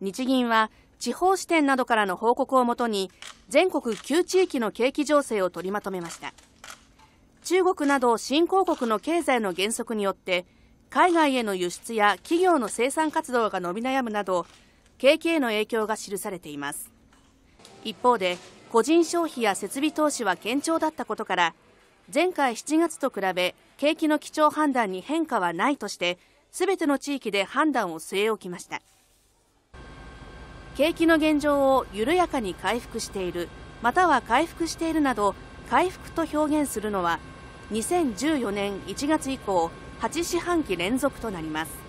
日銀は地方支店などからの報告をもとに全国9地域の景気情勢を取りまとめました中国など新興国の経済の減速によって海外への輸出や企業の生産活動が伸び悩むなど景気への影響が記されています一方で個人消費や設備投資は堅調だったことから前回7月と比べ景気の基調判断に変化はないとして全ての地域で判断を据え置きました景気の現状を緩やかに回復しているまたは回復しているなど回復と表現するのは2014年1月以降8四半期連続となります